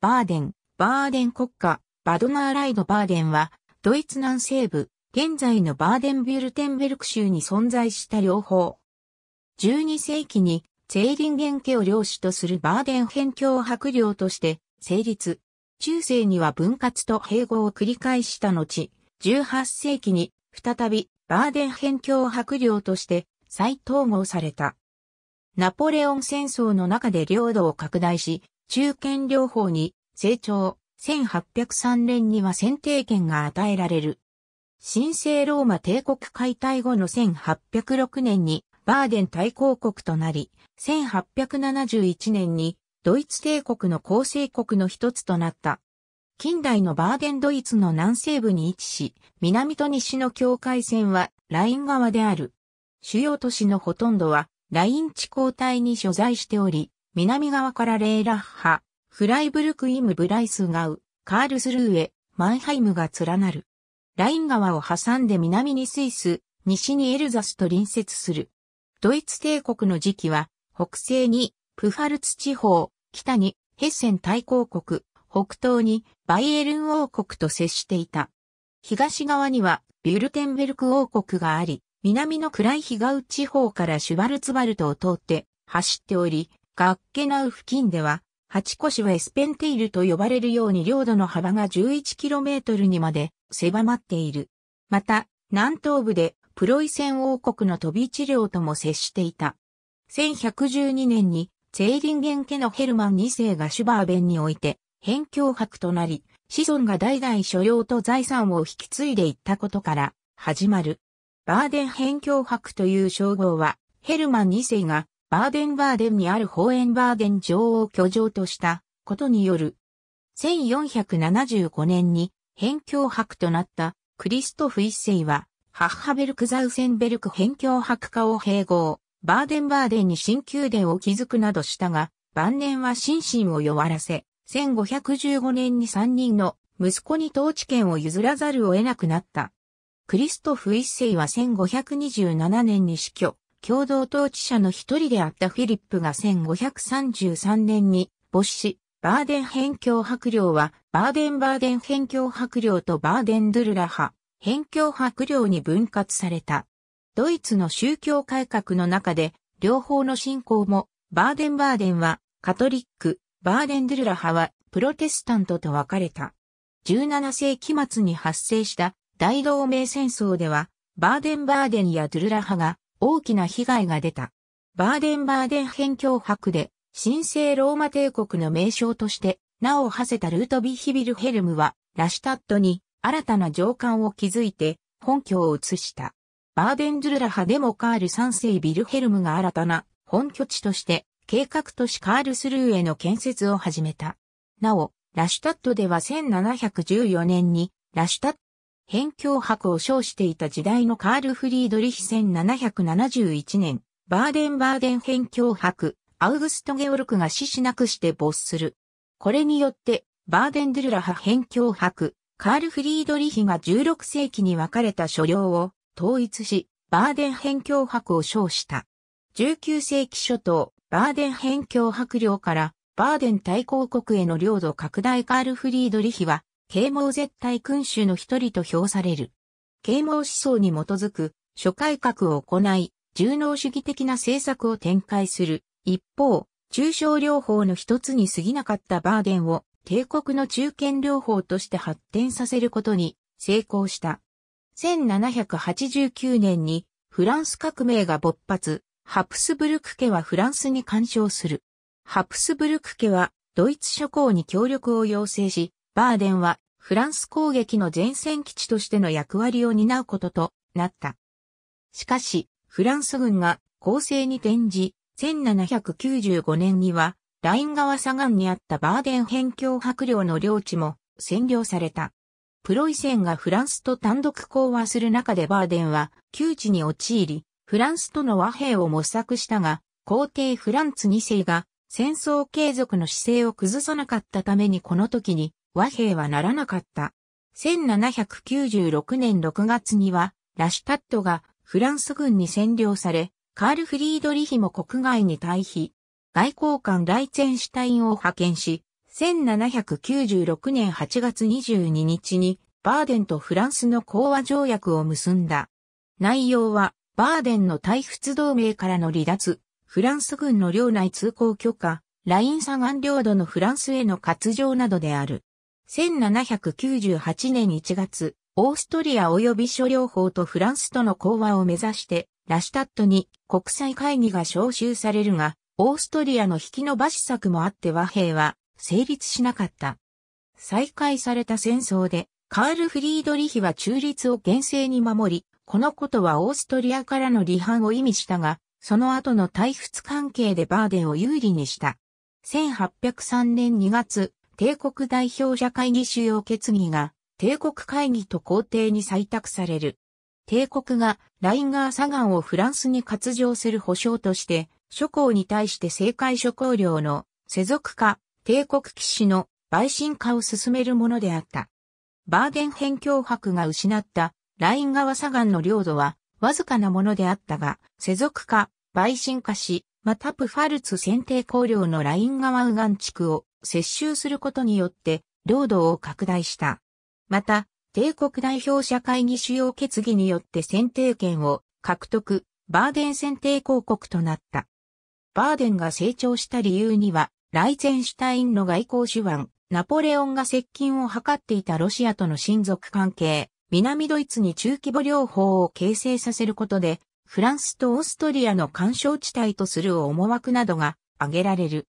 バーデン、バーデン国家、バドナーライドバーデンは、ドイツ南西部、現在のバーデンビュルテンベルク州に存在した両方。12世紀に、ェーリンゲン家を領主とするバーデン辺境を白領として、成立。中世には分割と併合を繰り返した後、18世紀に、再び、バーデン辺境を白領として、再統合された。ナポレオン戦争の中で領土を拡大し、中堅療法に成長、1803年には選定権が与えられる。神聖ローマ帝国解体後の1806年にバーデン大公国となり、1871年にドイツ帝国の構成国の一つとなった。近代のバーデンドイツの南西部に位置し、南と西の境界線はライン側である。主要都市のほとんどはライン地交帯に所在しており、南側からレイラッハ、フライブルクイム・ブライスガウ、カールスルーへ、マンハイムが連なる。ライン川を挟んで南にスイス、西にエルザスと隣接する。ドイツ帝国の時期は、北西にプファルツ地方、北にヘッセン大公国、北東にバイエルン王国と接していた。東側にはビュルテンベルク王国があり、南のクライヒガウ地方からシュバルツバルトを通って走っており、ガッケナウ付近では、八シはエスペンティールと呼ばれるように領土の幅が 11km にまで狭まっている。また、南東部でプロイセン王国の飛び地領とも接していた。1112年に、ツェーリンゲン家のヘルマン2世がシュバーベンにおいて、辺境博となり、子孫が代々所領と財産を引き継いでいったことから、始まる。バーデン辺境博という称号は、ヘルマン2世がバーデンバーデンにあるホーエンバーデン女を居城としたことによる。1475年に辺境博となったクリストフ一世は、ハッハベルクザウセンベルク辺境博家を併合、バーデンバーデンに新宮殿を築くなどしたが、晩年は心身を弱らせ、1515年に3人の息子に統治権を譲らざるを得なくなった。クリストフ一世は1527年に死去。共同統治者の一人であったフィリップが1533年に没し、バーデン辺境伯領は、バーデンバーデン辺境伯領とバーデンドゥルラ派、辺境伯領に分割された。ドイツの宗教改革の中で、両方の信仰も、バーデンバーデンはカトリック、バーデンドゥルラ派はプロテスタントと分かれた。17世紀末に発生した大同盟戦争では、バーデンバーデンやドゥルラ派が大きな被害が出た。バーデンバーデン辺境博で、神聖ローマ帝国の名称として、名を馳せたルートビヒビルヘルムは、ラシュタットに新たな上官を築いて、本拠を移した。バーデンズルラハでもカール三世ビルヘルムが新たな本拠地として、計画都市カールスルーへの建設を始めた。なお、ラシュタットでは1714年に、ラシュタッ辺境博を称していた時代のカール・フリードリヒ1771年、バーデン・バーデン辺境博、アウグスト・ゲオルクが死しなくして没する。これによって、バーデン・ドゥルラハ辺境博、カール・フリードリヒが16世紀に分かれた所領を統一し、バーデン辺境博を称した。19世紀初頭、バーデン辺境博領からバーデン大公国への領土拡大カール・フリードリヒは啓蒙絶対君主の一人と評される。啓蒙思想に基づく諸改革を行い、重能主義的な政策を展開する。一方、中小療法の一つに過ぎなかったバーデンを帝国の中堅療法として発展させることに成功した。1789年にフランス革命が勃発、ハプスブルク家はフランスに干渉する。ハプスブルク家はドイツ諸侯に協力を要請し、バーデンはフランス攻撃の前線基地としての役割を担うこととなった。しかし、フランス軍が攻勢に転じ、1795年には、ライン川左岸にあったバーデン辺境白領の領地も占領された。プロイセンがフランスと単独講和する中でバーデンは窮地に陥り、フランスとの和平を模索したが、皇帝フランツ2世が戦争継続の姿勢を崩さなかったためにこの時に和平はならなかった。1796年6月には、ラシュタットがフランス軍に占領され、カール・フリードリヒも国外に退避。外交官ライツェンシュタインを派遣し、1796年8月22日に、バーデンとフランスの講和条約を結んだ。内容は、バーデンの退仏同盟からの離脱、フランス軍の領内通行許可、ライン左岸領土のフランスへの割譲などである。1798年1月、オーストリア及び諸領法とフランスとの講和を目指して、ラシュタットに国際会議が招集されるが、オーストリアの引き延ばし策もあって和平は成立しなかった。再開された戦争で、カール・フリードリヒは中立を厳正に守り、このことはオーストリアからの離反を意味したが、その後の対仏関係でバーデンを有利にした。1803年2月、帝国代表者会議主要決議が、帝国会議と皇帝に採択される。帝国がラインガー砂岩をフランスに割譲する保証として、諸侯に対して政界諸侯領の世俗化、帝国騎士の陪審化を進めるものであった。バーゲン編脅迫が失ったライン川砂岩の領土はわずかなものであったが、世俗化、陪審化し、またプファルツ選定公領のライン川右岸地区を接収することによって領土を拡大した。また、帝国代表者会議主要決議によって選定権を獲得、バーデン選定広告となった。バーデンが成長した理由には、ライゼンシュタインの外交手腕、ナポレオンが接近を図っていたロシアとの親族関係、南ドイツに中規模両方を形成させることで、フランスとオーストリアの干渉地帯とする思惑などが挙げられる。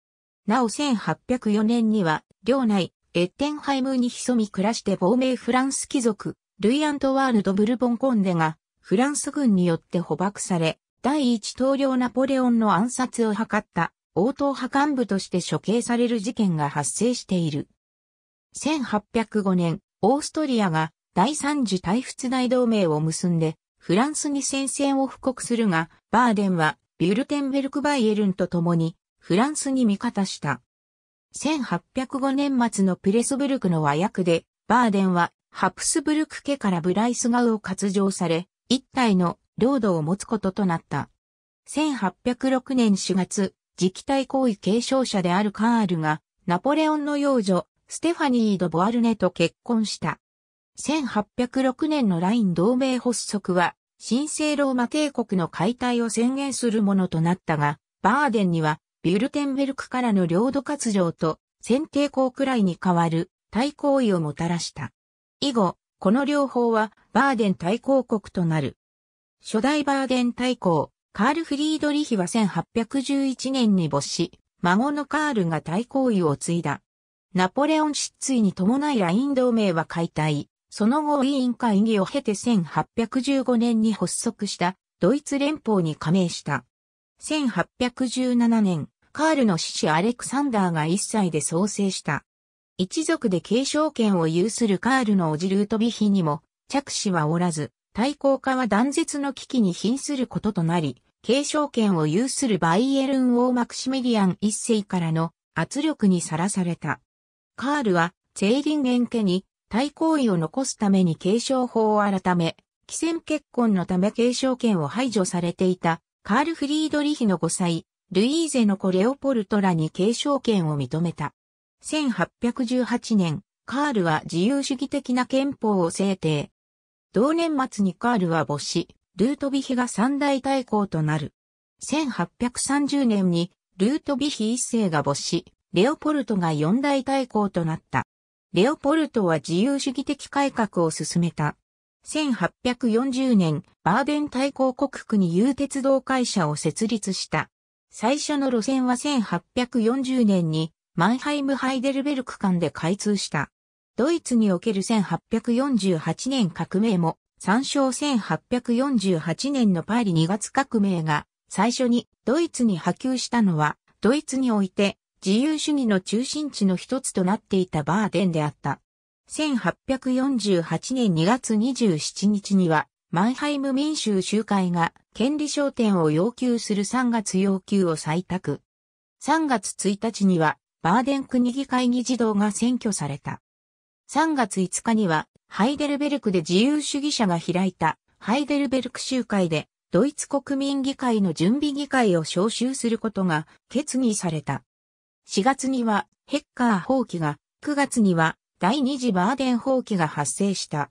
なお1804年には、領内、エッテンハイムに潜み暮らして亡命フランス貴族、ルイ・アントワールド・ブルボン・コンデが、フランス軍によって捕獲され、第一統領ナポレオンの暗殺を図った、応答派幹部として処刑される事件が発生している。1805年、オーストリアが第三次大仏大同盟を結んで、フランスに戦線を布告するが、バーデンはビュルテンベルク・バイエルンと共にフランスに味方した。1805年末のプレスブルクの和訳で、バーデンはハプスブルク家からブライスガウを割譲され、一体の領土を持つこととなった。1806年4月、自治体行為継承者であるカールが、ナポレオンの幼女、ステファニー・ド・ボアルネと結婚した。1806年のライン同盟発足は、神聖ローマ帝国の解体を宣言するものとなったが、バーデンにはビュルテンベルクからの領土割譲と選定校くらいに変わる対抗意をもたらした。以後、この両方はバーデン対抗国となる。初代バーデン対抗、カール・フリードリヒは1811年に没し、孫のカールが対抗意を継いだ。ナポレオン失墜に伴いライン同盟は解体、その後委員会議を経て1815年に発足したドイツ連邦に加盟した。1817年、カールの父アレクサンダーが1歳で創生した。一族で継承権を有するカールのおじルートビヒにも、着手はおらず、対抗化は断絶の危機に瀕することとなり、継承権を有するバイエルン王マクシメリアン一世からの圧力にさらされた。カールは、ゼーリンゲン家に対抗意を残すために継承法を改め、既戦結婚のため継承権を排除されていたカール・フリードリヒの5歳、ルイーゼの子レオポルトらに継承権を認めた。1818年、カールは自由主義的な憲法を制定。同年末にカールは母子、ルートビヒが三大大公となる。1830年に、ルートビヒ一世が母子、レオポルトが四大大公となった。レオポルトは自由主義的改革を進めた。1840年、バーデン大公国区に有鉄道会社を設立した。最初の路線は1840年にマンハイム・ハイデルベルク間で開通した。ドイツにおける1848年革命も、参照1848年のパリ2月革命が最初にドイツに波及したのは、ドイツにおいて自由主義の中心地の一つとなっていたバーデンであった。1848年2月27日には、マンハイム民衆集会が権利商店を要求する3月要求を採択。3月1日には、バーデン国議会議事堂が占拠された。3月5日には、ハイデルベルクで自由主義者が開いたハイデルベルク集会で、ドイツ国民議会の準備議会を招集することが決議された。4月には、ヘッカー放棄が、9月には、第二次バーデン放棄が発生した。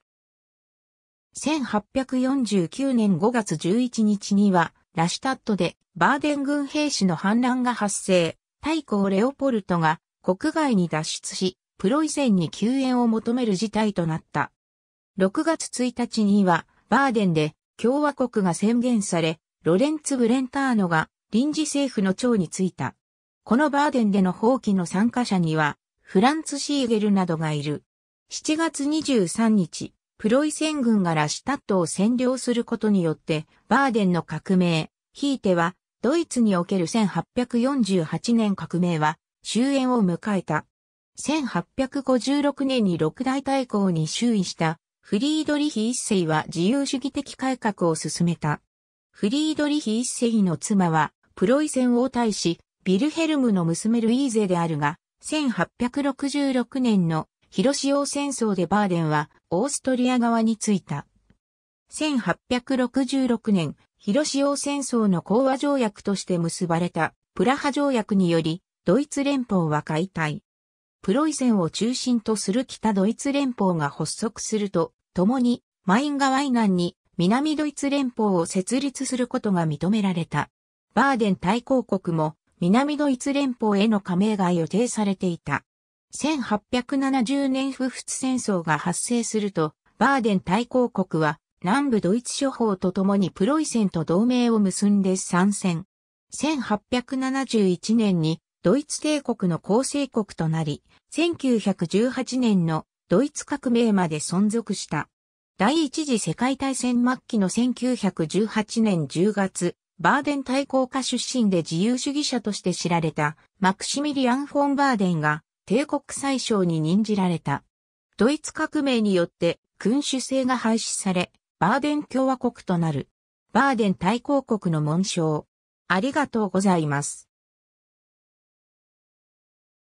1849年5月11日には、ラシュタットでバーデン軍兵士の反乱が発生、太抗。レオポルトが国外に脱出し、プロイセンに救援を求める事態となった。6月1日には、バーデンで共和国が宣言され、ロレンツ・ブレンターノが臨時政府の長に就いた。このバーデンでの放棄の参加者には、フランツ・シーゲルなどがいる。7月23日、プロイセン軍がラシュタットを占領することによって、バーデンの革命、ひいては、ドイツにおける1848年革命は終焉を迎えた。1856年に六大大公に就位したフリードリヒ一世は自由主義的改革を進めた。フリードリヒ一世の妻はプロイセン王大使、ビルヘルムの娘ルイーゼであるが、1866年の広潮戦争でバーデンはオーストリア側についた。1866年、広潮戦争の講和条約として結ばれたプラハ条約により、ドイツ連邦は解体。プロイセンを中心とする北ドイツ連邦が発足すると、共にマイン川以南に南ドイツ連邦を設立することが認められた。バーデン大公国も南ドイツ連邦への加盟が予定されていた。1870年不仏戦争が発生すると、バーデン大公国は南部ドイツ諸法と共にプロイセンと同盟を結んで参戦。1871年にドイツ帝国の構成国となり、1918年のドイツ革命まで存続した。第一次世界大戦末期の1918年10月、バーデン大公家出身で自由主義者として知られたマクシミリアン・フォン・バーデンが帝国宰相に任じられた。ドイツ革命によって君主制が廃止され、バーデン共和国となる。バーデン大公国の紋章。ありがとうございます。